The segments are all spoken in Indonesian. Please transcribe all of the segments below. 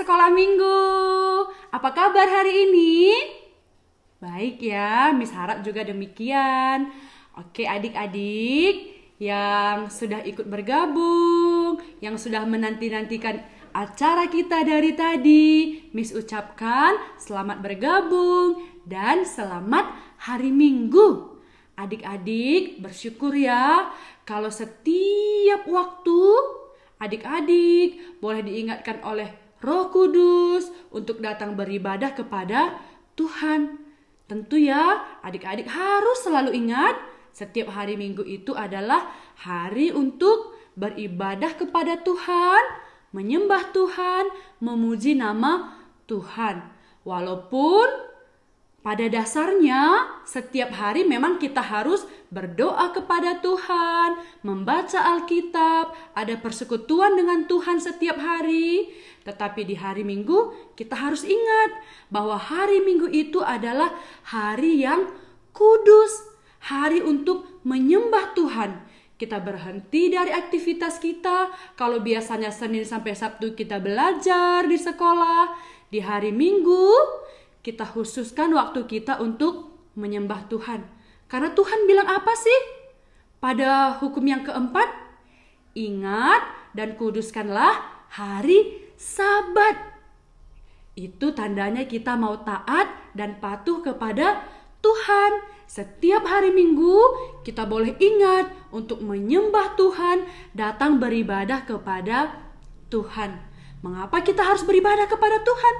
sekolah minggu. Apa kabar hari ini? Baik ya, Miss harap juga demikian. Oke adik-adik yang sudah ikut bergabung, yang sudah menanti-nantikan acara kita dari tadi. Miss ucapkan selamat bergabung dan selamat hari Minggu. Adik-adik bersyukur ya kalau setiap waktu adik-adik boleh diingatkan oleh Roh Kudus untuk datang beribadah kepada Tuhan. Tentu ya, adik-adik harus selalu ingat setiap hari Minggu itu adalah hari untuk beribadah kepada Tuhan, menyembah Tuhan, memuji nama Tuhan. Walaupun pada dasarnya, setiap hari memang kita harus berdoa kepada Tuhan, membaca Alkitab, ada persekutuan dengan Tuhan setiap hari. Tetapi di hari Minggu, kita harus ingat bahwa hari Minggu itu adalah hari yang kudus, hari untuk menyembah Tuhan. Kita berhenti dari aktivitas kita. Kalau biasanya Senin sampai Sabtu kita belajar di sekolah, di hari Minggu kita khususkan waktu kita untuk menyembah Tuhan. Karena Tuhan bilang apa sih? Pada hukum yang keempat, ingat dan kuduskanlah hari Sabat. Itu tandanya kita mau taat dan patuh kepada Tuhan. Setiap hari Minggu kita boleh ingat untuk menyembah Tuhan, datang beribadah kepada Tuhan. Mengapa kita harus beribadah kepada Tuhan?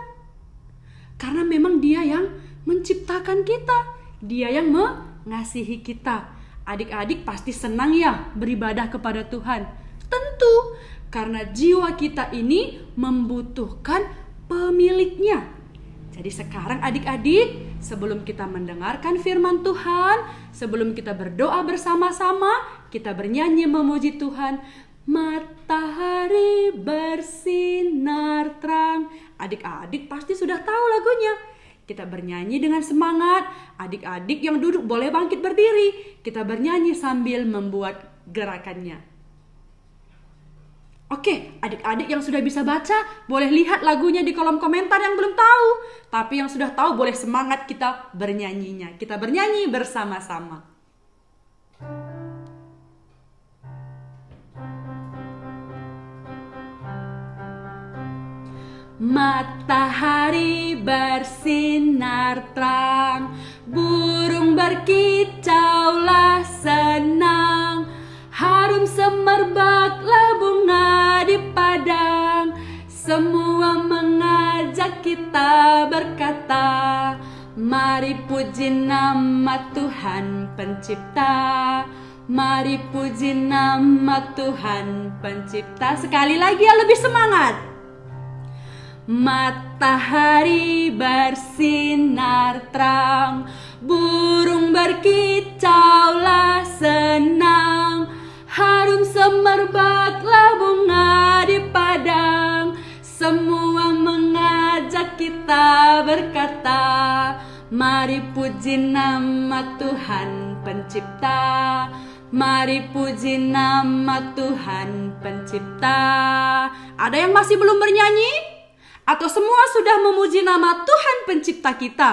Karena memang dia yang menciptakan kita. Dia yang mengasihi kita. Adik-adik pasti senang ya beribadah kepada Tuhan. Tentu, karena jiwa kita ini membutuhkan pemiliknya. Jadi sekarang adik-adik, sebelum kita mendengarkan firman Tuhan, sebelum kita berdoa bersama-sama, kita bernyanyi memuji Tuhan. Matahari bersinar terang Adik-adik pasti sudah tahu lagunya. Kita bernyanyi dengan semangat. Adik-adik yang duduk boleh bangkit berdiri. Kita bernyanyi sambil membuat gerakannya. Oke, adik-adik yang sudah bisa baca boleh lihat lagunya di kolom komentar yang belum tahu. Tapi yang sudah tahu boleh semangat kita bernyanyinya. Kita bernyanyi bersama-sama. thank you Matahari bersinar terang, burung berkicaulah senang, harum semerbaklah bunga di padang, semua mengajak kita berkata, mari puji nama Tuhan pencipta. Mari puji nama Tuhan pencipta Sekali lagi yang lebih semangat Matahari bersinar terang Burung berkicaulah senang Harum semerbaklah bunga di padang Semua mengajak kita berkata Mari puji nama Tuhan pencipta Mari puji nama Tuhan pencipta Ada yang masih belum bernyanyi? atau semua sudah memuji nama Tuhan pencipta kita?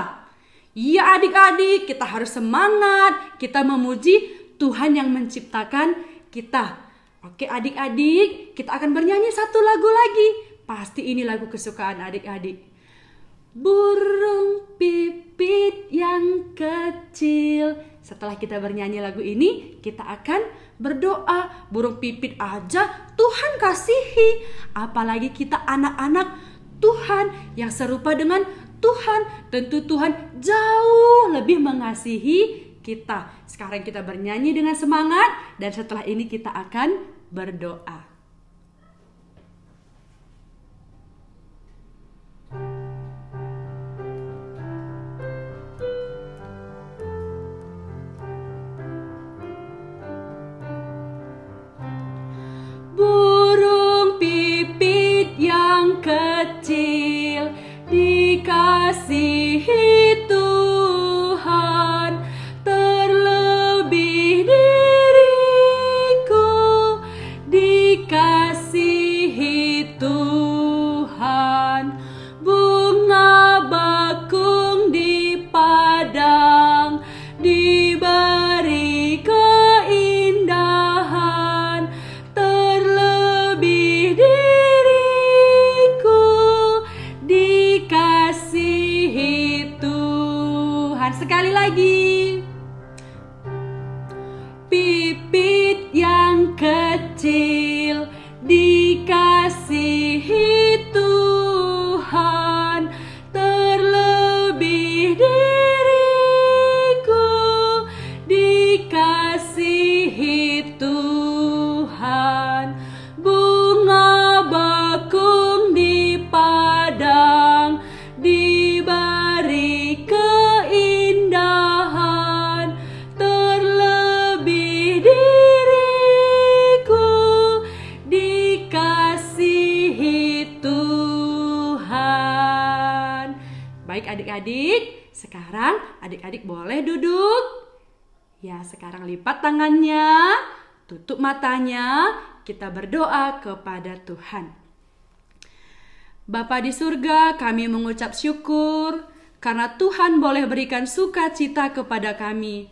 Ya adik-adik, kita harus semangat, kita memuji Tuhan yang menciptakan kita. Oke adik-adik, kita akan bernyanyi satu lagu lagi. Pasti ini lagu kesukaan adik-adik. Burung pipit yang kecil. Setelah kita bernyanyi lagu ini, kita akan berdoa. Burung pipit aja Tuhan kasihi. Apalagi kita anak-anak Tuhan yang serupa dengan Tuhan. Tentu Tuhan jauh lebih mengasihi kita. Sekarang kita bernyanyi dengan semangat dan setelah ini kita akan berdoa. đi adik-adik. Sekarang adik-adik boleh duduk. Ya, sekarang lipat tangannya, tutup matanya, kita berdoa kepada Tuhan. Bapa di surga, kami mengucap syukur karena Tuhan boleh berikan sukacita kepada kami.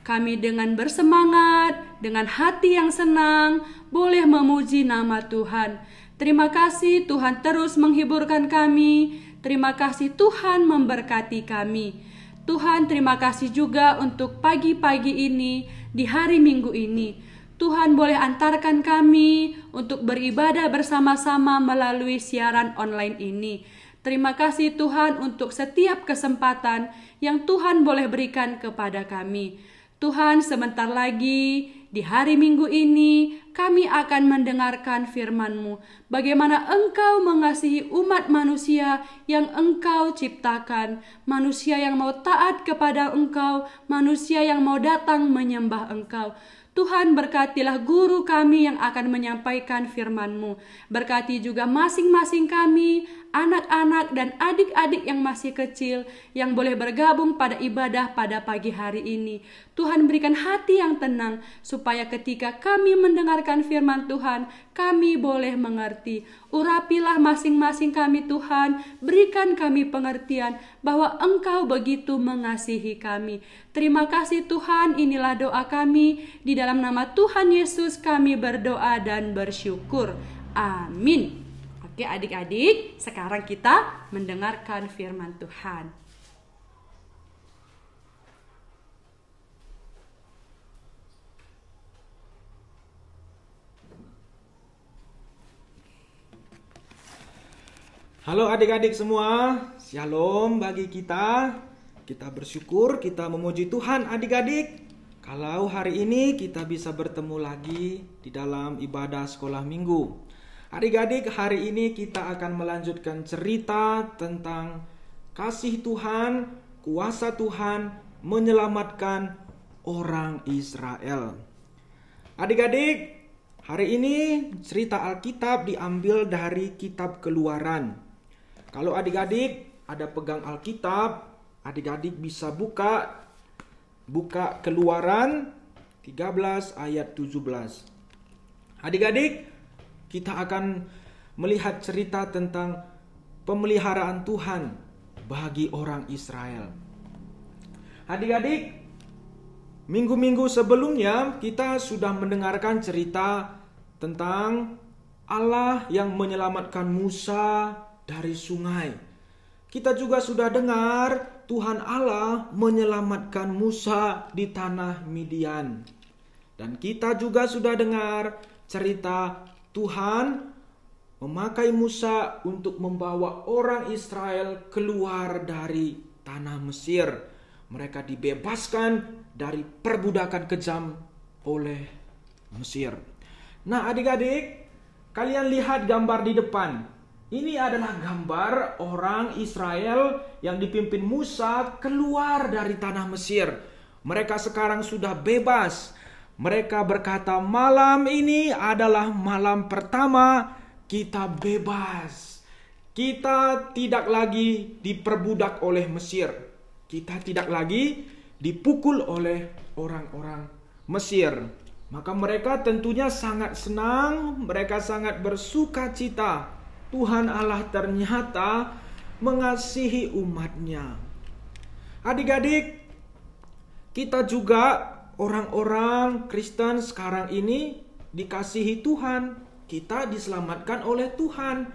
Kami dengan bersemangat, dengan hati yang senang, boleh memuji nama Tuhan. Terima kasih Tuhan terus menghiburkan kami. Terima kasih Tuhan memberkati kami. Tuhan terima kasih juga untuk pagi-pagi ini di hari Minggu ini. Tuhan boleh antarkan kami untuk beribadah bersama-sama melalui siaran online ini. Terima kasih Tuhan untuk setiap kesempatan yang Tuhan boleh berikan kepada kami. Tuhan sebentar lagi di hari Minggu ini kami akan mendengarkan firman-Mu, bagaimana Engkau mengasihi umat manusia yang Engkau ciptakan, manusia yang mau taat kepada Engkau, manusia yang mau datang menyembah Engkau. Tuhan berkatilah guru kami yang akan menyampaikan firman-Mu. Berkati juga masing-masing kami, anak-anak dan adik-adik yang masih kecil yang boleh bergabung pada ibadah pada pagi hari ini. Tuhan berikan hati yang tenang supaya ketika kami mendengarkan firman Tuhan, kami boleh mengerti. Urapilah masing-masing kami Tuhan, berikan kami pengertian bahwa Engkau begitu mengasihi kami. Terima kasih Tuhan, inilah doa kami. Di dalam nama Tuhan Yesus kami berdoa dan bersyukur. Amin. Oke adik-adik, sekarang kita mendengarkan firman Tuhan. Halo adik-adik semua, shalom bagi kita. Kita bersyukur kita memuji Tuhan adik-adik. Kalau hari ini kita bisa bertemu lagi di dalam ibadah sekolah minggu. Adik-adik, hari ini kita akan melanjutkan cerita tentang kasih Tuhan, kuasa Tuhan menyelamatkan orang Israel. Adik-adik, hari ini cerita Alkitab diambil dari kitab Keluaran. Kalau adik-adik ada pegang Alkitab, adik-adik bisa buka buka Keluaran 13 ayat 17. Adik-adik, kita akan melihat cerita tentang pemeliharaan Tuhan bagi orang Israel. Adik-adik, minggu-minggu sebelumnya kita sudah mendengarkan cerita tentang Allah yang menyelamatkan Musa dari sungai. Kita juga sudah dengar Tuhan Allah menyelamatkan Musa di tanah Midian. Dan kita juga sudah dengar cerita Tuhan memakai Musa untuk membawa orang Israel keluar dari tanah Mesir. Mereka dibebaskan dari perbudakan kejam oleh Mesir. Nah, adik-adik, kalian lihat gambar di depan. Ini adalah gambar orang Israel yang dipimpin Musa keluar dari tanah Mesir. Mereka sekarang sudah bebas mereka berkata, "Malam ini adalah malam pertama kita bebas. Kita tidak lagi diperbudak oleh Mesir. Kita tidak lagi dipukul oleh orang-orang Mesir." Maka mereka tentunya sangat senang, mereka sangat bersuka cita. Tuhan Allah ternyata mengasihi umatnya. Adik-adik, kita juga orang-orang Kristen sekarang ini dikasihi Tuhan, kita diselamatkan oleh Tuhan.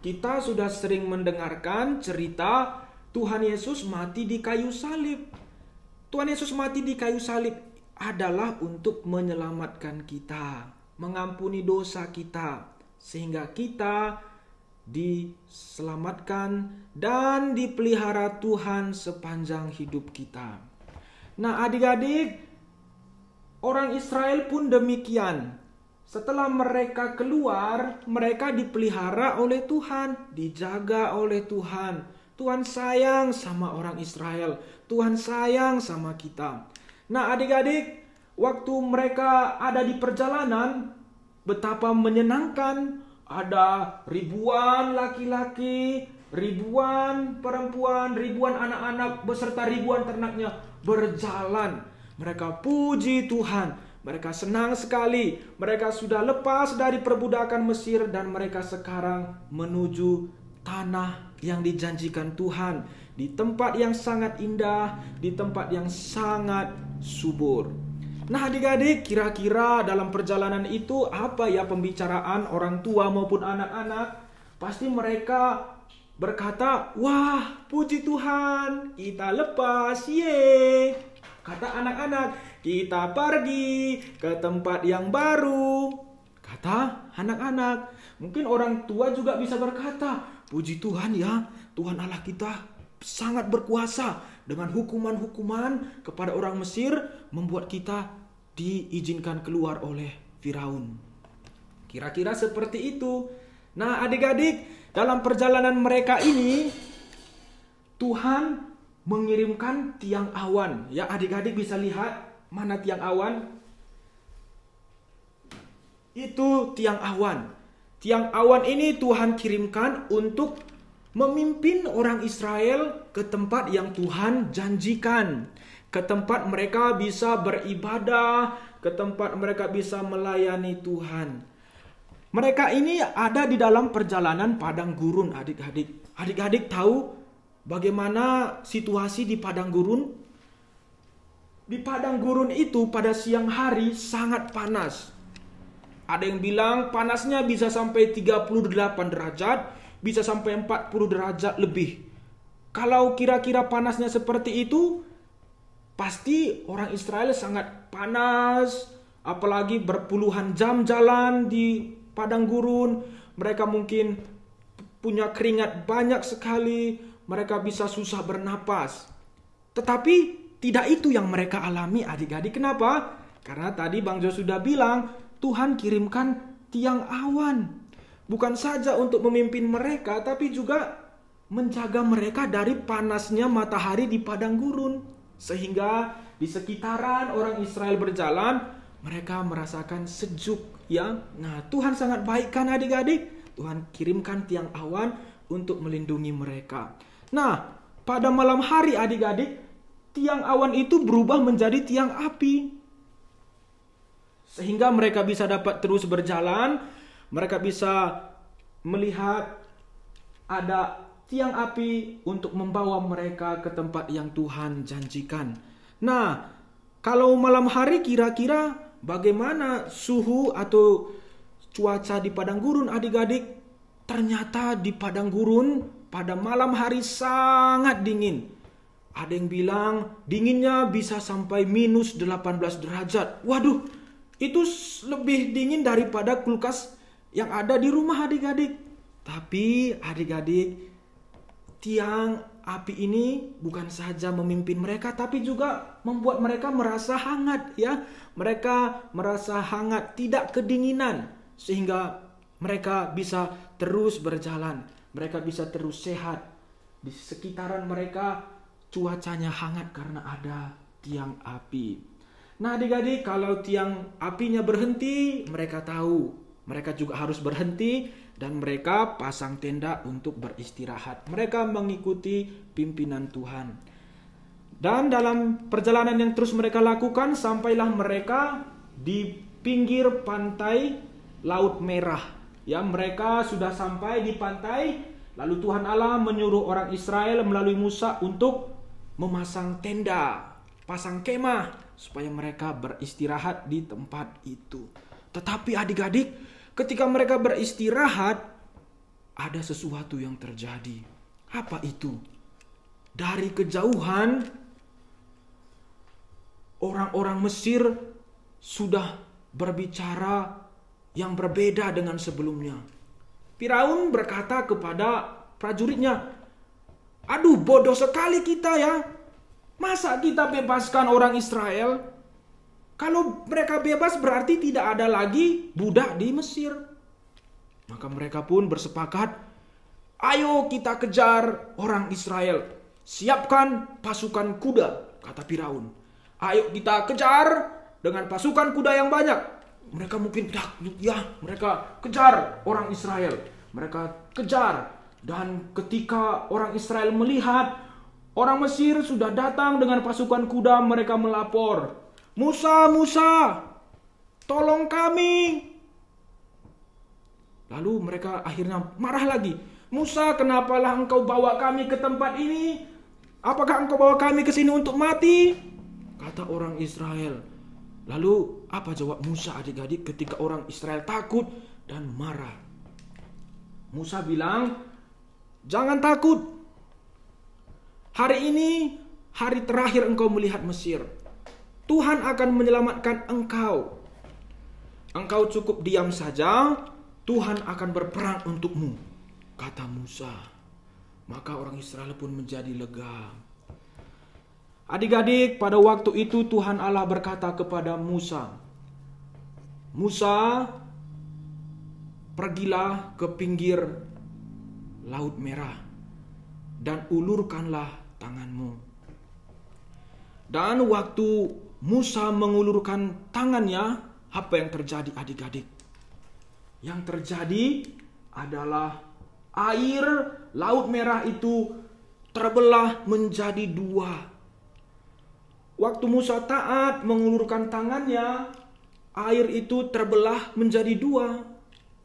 Kita sudah sering mendengarkan cerita Tuhan Yesus mati di kayu salib. Tuhan Yesus mati di kayu salib adalah untuk menyelamatkan kita, mengampuni dosa kita, sehingga kita diselamatkan dan dipelihara Tuhan sepanjang hidup kita. Nah, adik-adik, Orang Israel pun demikian. Setelah mereka keluar, mereka dipelihara oleh Tuhan, dijaga oleh Tuhan. Tuhan sayang sama orang Israel, Tuhan sayang sama kita. Nah, adik-adik, waktu mereka ada di perjalanan, betapa menyenangkan ada ribuan laki-laki, ribuan perempuan, ribuan anak-anak beserta ribuan ternaknya berjalan mereka puji Tuhan, mereka senang sekali, mereka sudah lepas dari perbudakan Mesir dan mereka sekarang menuju tanah yang dijanjikan Tuhan, di tempat yang sangat indah, di tempat yang sangat subur. Nah, adik-adik, kira-kira dalam perjalanan itu apa ya pembicaraan orang tua maupun anak-anak? Pasti mereka berkata, "Wah, puji Tuhan, kita lepas. Yeay!" Kata anak-anak, kita pergi ke tempat yang baru. Kata anak-anak, mungkin orang tua juga bisa berkata, puji Tuhan ya, Tuhan Allah kita sangat berkuasa dengan hukuman-hukuman kepada orang Mesir membuat kita diizinkan keluar oleh Firaun. Kira-kira seperti itu. Nah, adik-adik, dalam perjalanan mereka ini Tuhan mengirimkan tiang awan. Ya adik-adik bisa lihat mana tiang awan? Itu tiang awan. Tiang awan ini Tuhan kirimkan untuk memimpin orang Israel ke tempat yang Tuhan janjikan, ke tempat mereka bisa beribadah, ke tempat mereka bisa melayani Tuhan. Mereka ini ada di dalam perjalanan padang gurun, adik-adik. Adik-adik tahu bagaimana situasi di padang gurun. Di padang gurun itu pada siang hari sangat panas. Ada yang bilang panasnya bisa sampai 38 derajat, bisa sampai 40 derajat lebih. Kalau kira-kira panasnya seperti itu, pasti orang Israel sangat panas, apalagi berpuluhan jam jalan di padang gurun. Mereka mungkin punya keringat banyak sekali, mereka bisa susah bernapas. Tetapi tidak itu yang mereka alami adik-adik. Kenapa? Karena tadi Bang Jo sudah bilang, Tuhan kirimkan tiang awan. Bukan saja untuk memimpin mereka, tapi juga menjaga mereka dari panasnya matahari di padang gurun. Sehingga di sekitaran orang Israel berjalan, mereka merasakan sejuk ya. Nah, Tuhan sangat baik kan adik-adik? Tuhan kirimkan tiang awan untuk melindungi mereka. Nah, pada malam hari adik-adik, tiang awan itu berubah menjadi tiang api. Sehingga mereka bisa dapat terus berjalan, mereka bisa melihat ada tiang api untuk membawa mereka ke tempat yang Tuhan janjikan. Nah, kalau malam hari kira-kira bagaimana suhu atau cuaca di padang gurun adik-adik? Ternyata di padang gurun pada malam hari sangat dingin. Ada yang bilang dinginnya bisa sampai minus 18 derajat. Waduh, itu lebih dingin daripada kulkas yang ada di rumah adik-adik. Tapi adik-adik, tiang api ini bukan saja memimpin mereka, tapi juga membuat mereka merasa hangat ya. Mereka merasa hangat, tidak kedinginan. Sehingga mereka bisa terus berjalan. Mereka bisa terus sehat. Di sekitaran mereka cuacanya hangat karena ada tiang api. Nah adik-adik kalau tiang apinya berhenti mereka tahu. Mereka juga harus berhenti dan mereka pasang tenda untuk beristirahat. Mereka mengikuti pimpinan Tuhan. Dan dalam perjalanan yang terus mereka lakukan sampailah mereka di pinggir pantai Laut Merah Ya, mereka sudah sampai di pantai. Lalu Tuhan Allah menyuruh orang Israel melalui Musa untuk memasang tenda, pasang kemah supaya mereka beristirahat di tempat itu. Tetapi adik-adik, ketika mereka beristirahat, ada sesuatu yang terjadi. Apa itu? Dari kejauhan, orang-orang Mesir sudah berbicara yang berbeda dengan sebelumnya. Firaun berkata kepada prajuritnya, "Aduh, bodoh sekali kita ya. Masa kita bebaskan orang Israel? Kalau mereka bebas berarti tidak ada lagi budak di Mesir." Maka mereka pun bersepakat, "Ayo kita kejar orang Israel. Siapkan pasukan kuda," kata Firaun. "Ayo kita kejar dengan pasukan kuda yang banyak." mereka mungkin ya mereka kejar orang Israel mereka kejar dan ketika orang Israel melihat orang Mesir sudah datang dengan pasukan kuda mereka melapor Musa Musa tolong kami lalu mereka akhirnya marah lagi Musa kenapalah engkau bawa kami ke tempat ini apakah engkau bawa kami ke sini untuk mati kata orang Israel Lalu apa jawab Musa adik-adik ketika orang Israel takut dan marah? Musa bilang, "Jangan takut. Hari ini hari terakhir engkau melihat Mesir. Tuhan akan menyelamatkan engkau. Engkau cukup diam saja, Tuhan akan berperang untukmu." kata Musa. Maka orang Israel pun menjadi legam. Adik-adik, pada waktu itu Tuhan Allah berkata kepada Musa, "Musa, pergilah ke pinggir Laut Merah dan ulurkanlah tanganmu." Dan waktu Musa mengulurkan tangannya, apa yang terjadi adik-adik? Yang terjadi adalah air Laut Merah itu terbelah menjadi dua Waktu Musa taat mengulurkan tangannya, air itu terbelah menjadi dua.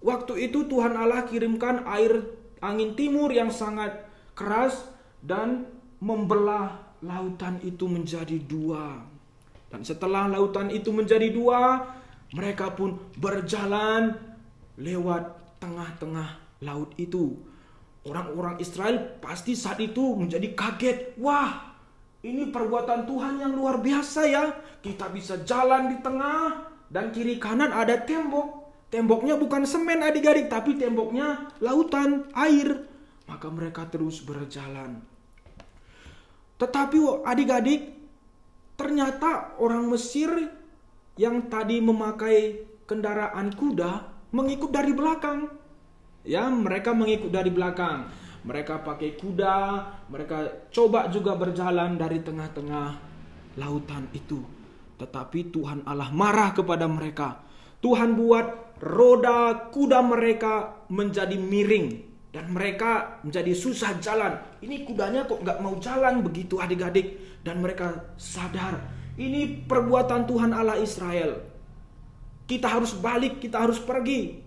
Waktu itu Tuhan Allah kirimkan air angin timur yang sangat keras dan membelah lautan itu menjadi dua. Dan setelah lautan itu menjadi dua, mereka pun berjalan lewat tengah-tengah laut itu. Orang-orang Israel pasti saat itu menjadi kaget. Wah, ini perbuatan Tuhan yang luar biasa ya. Kita bisa jalan di tengah dan kiri kanan ada tembok. Temboknya bukan semen adik-adik tapi temboknya lautan, air. Maka mereka terus berjalan. Tetapi adik-adik ternyata orang Mesir yang tadi memakai kendaraan kuda mengikut dari belakang. Ya, mereka mengikut dari belakang mereka pakai kuda, mereka coba juga berjalan dari tengah-tengah lautan itu. Tetapi Tuhan Allah marah kepada mereka. Tuhan buat roda kuda mereka menjadi miring dan mereka menjadi susah jalan. Ini kudanya kok nggak mau jalan begitu adik-adik dan mereka sadar ini perbuatan Tuhan Allah Israel. Kita harus balik, kita harus pergi.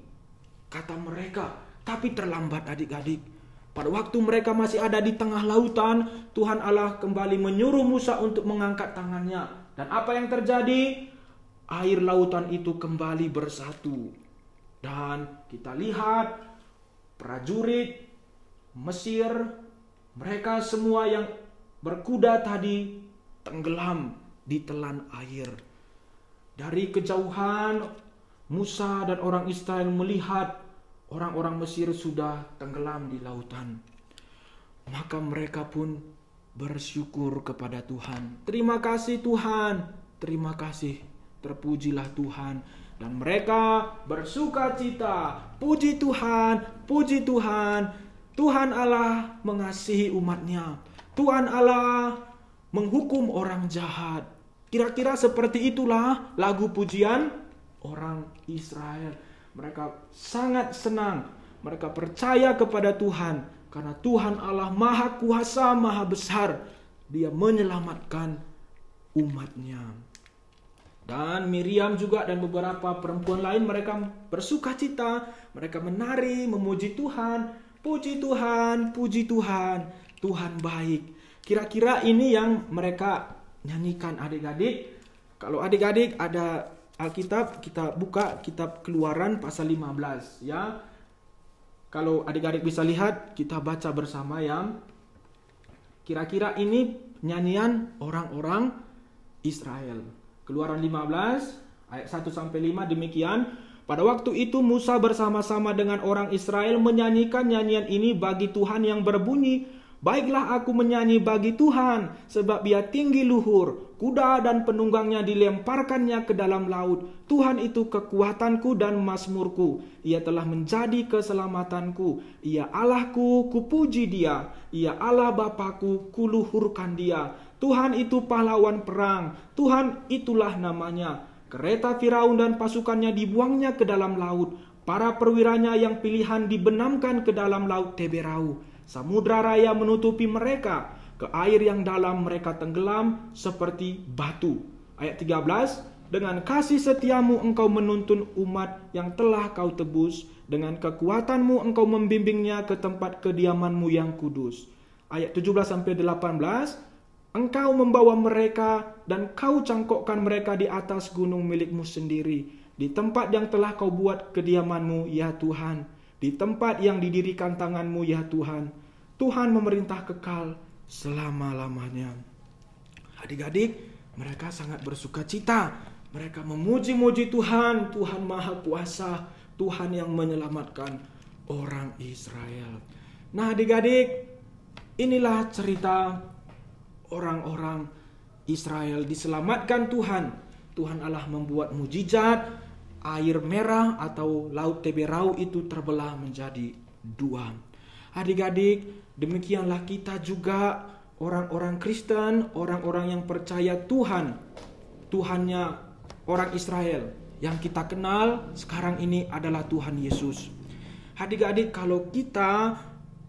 Kata mereka, tapi terlambat adik-adik. Pada waktu mereka masih ada di tengah lautan, Tuhan Allah kembali menyuruh Musa untuk mengangkat tangannya. Dan apa yang terjadi? Air lautan itu kembali bersatu. Dan kita lihat prajurit Mesir, mereka semua yang berkuda tadi tenggelam di telan air. Dari kejauhan Musa dan orang Israel melihat orang-orang Mesir sudah tenggelam di lautan. Maka mereka pun bersyukur kepada Tuhan. Terima kasih Tuhan, terima kasih. Terpujilah Tuhan. Dan mereka bersuka cita. Puji Tuhan, puji Tuhan. Tuhan Allah mengasihi umatnya. Tuhan Allah menghukum orang jahat. Kira-kira seperti itulah lagu pujian orang Israel mereka sangat senang. Mereka percaya kepada Tuhan karena Tuhan Allah Maha Kuasa, Maha Besar. Dia menyelamatkan umatnya. Dan Miriam juga dan beberapa perempuan lain mereka bersuka cita, mereka menari, memuji Tuhan, puji Tuhan, puji Tuhan, Tuhan baik. Kira-kira ini yang mereka nyanyikan adik-adik. Kalau adik-adik ada Alkitab kita buka kitab Keluaran pasal 15 ya. Kalau adik-adik bisa lihat kita baca bersama yang kira-kira ini nyanyian orang-orang Israel. Keluaran 15 ayat 1 sampai 5 demikian pada waktu itu Musa bersama-sama dengan orang Israel menyanyikan nyanyian ini bagi Tuhan yang berbunyi Baiklah aku menyanyi bagi Tuhan, sebab ia tinggi luhur, kuda dan penunggangnya dilemparkannya ke dalam laut. Tuhan itu kekuatanku dan masmurku. Ia telah menjadi keselamatanku. Ia Allahku, kupuji dia. Ia Allah Bapakku, kuluhurkan dia. Tuhan itu pahlawan perang. Tuhan itulah namanya. Kereta Firaun dan pasukannya dibuangnya ke dalam laut. Para perwiranya yang pilihan dibenamkan ke dalam laut Teberau. Samudra raya menutupi mereka ke air yang dalam mereka tenggelam seperti batu. Ayat 13, dengan kasih setiamu engkau menuntun umat yang telah kau tebus, dengan kekuatanmu engkau membimbingnya ke tempat kediamanmu yang kudus. Ayat 17 sampai 18, engkau membawa mereka dan kau cangkokkan mereka di atas gunung milikmu sendiri, di tempat yang telah kau buat kediamanmu ya Tuhan di tempat yang didirikan tanganmu ya Tuhan. Tuhan memerintah kekal selama-lamanya. Adik-adik, mereka sangat bersuka cita. Mereka memuji-muji Tuhan, Tuhan Maha Kuasa, Tuhan yang menyelamatkan orang Israel. Nah, adik-adik, inilah cerita orang-orang Israel diselamatkan Tuhan. Tuhan Allah membuat mujizat, air merah atau laut Teberau itu terbelah menjadi dua. Adik-adik, demikianlah kita juga orang-orang Kristen, orang-orang yang percaya Tuhan. Tuhannya orang Israel yang kita kenal sekarang ini adalah Tuhan Yesus. Adik-adik, kalau kita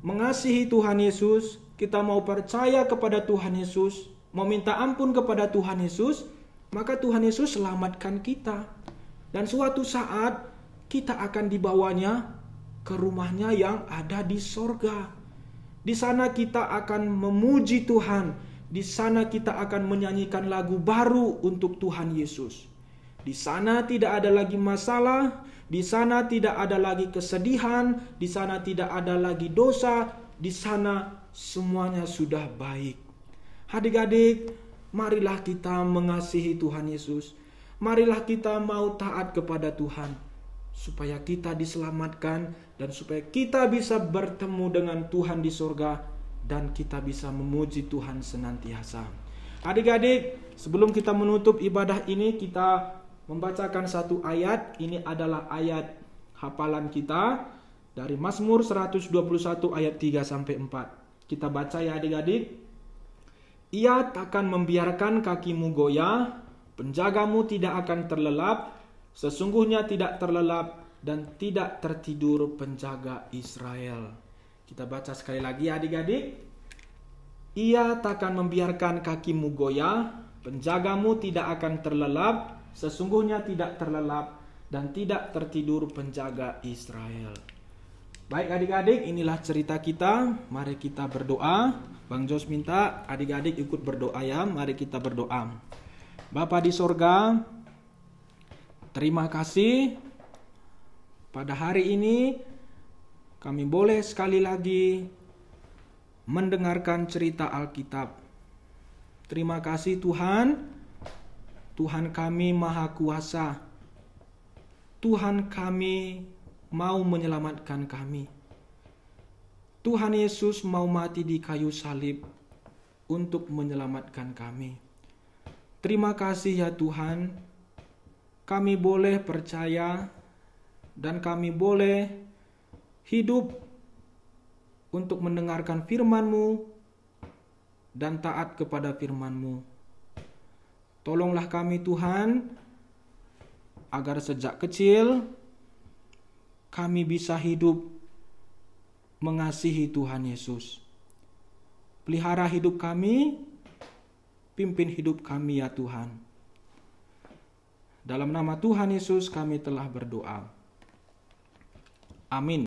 mengasihi Tuhan Yesus, kita mau percaya kepada Tuhan Yesus, meminta ampun kepada Tuhan Yesus, maka Tuhan Yesus selamatkan kita. Dan suatu saat kita akan dibawanya ke rumahnya yang ada di sorga. Di sana kita akan memuji Tuhan. Di sana kita akan menyanyikan lagu baru untuk Tuhan Yesus. Di sana tidak ada lagi masalah, di sana tidak ada lagi kesedihan, di sana tidak ada lagi dosa, di sana semuanya sudah baik. Adik-adik, marilah kita mengasihi Tuhan Yesus Marilah kita mau taat kepada Tuhan supaya kita diselamatkan dan supaya kita bisa bertemu dengan Tuhan di surga dan kita bisa memuji Tuhan senantiasa. Adik-adik, sebelum kita menutup ibadah ini kita membacakan satu ayat. Ini adalah ayat hafalan kita dari Mazmur 121 ayat 3 sampai 4. Kita baca ya adik-adik. Ia takkan membiarkan kakimu goyah Penjagamu tidak akan terlelap, sesungguhnya tidak terlelap dan tidak tertidur penjaga Israel. Kita baca sekali lagi adik-adik. Ia takkan membiarkan kakimu goyah, penjagamu tidak akan terlelap, sesungguhnya tidak terlelap dan tidak tertidur penjaga Israel. Baik adik-adik, inilah cerita kita. Mari kita berdoa. Bang Jos minta adik-adik ikut berdoa ya. Mari kita berdoa. Bapak di sorga, terima kasih pada hari ini kami boleh sekali lagi mendengarkan cerita Alkitab. Terima kasih Tuhan, Tuhan kami maha kuasa. Tuhan kami mau menyelamatkan kami. Tuhan Yesus mau mati di kayu salib untuk menyelamatkan kami. Terima kasih ya Tuhan, kami boleh percaya dan kami boleh hidup untuk mendengarkan firman-Mu dan taat kepada firman-Mu. Tolonglah kami Tuhan agar sejak kecil kami bisa hidup mengasihi Tuhan Yesus. Pelihara hidup kami pimpin hidup kami ya Tuhan. Dalam nama Tuhan Yesus kami telah berdoa. Amin.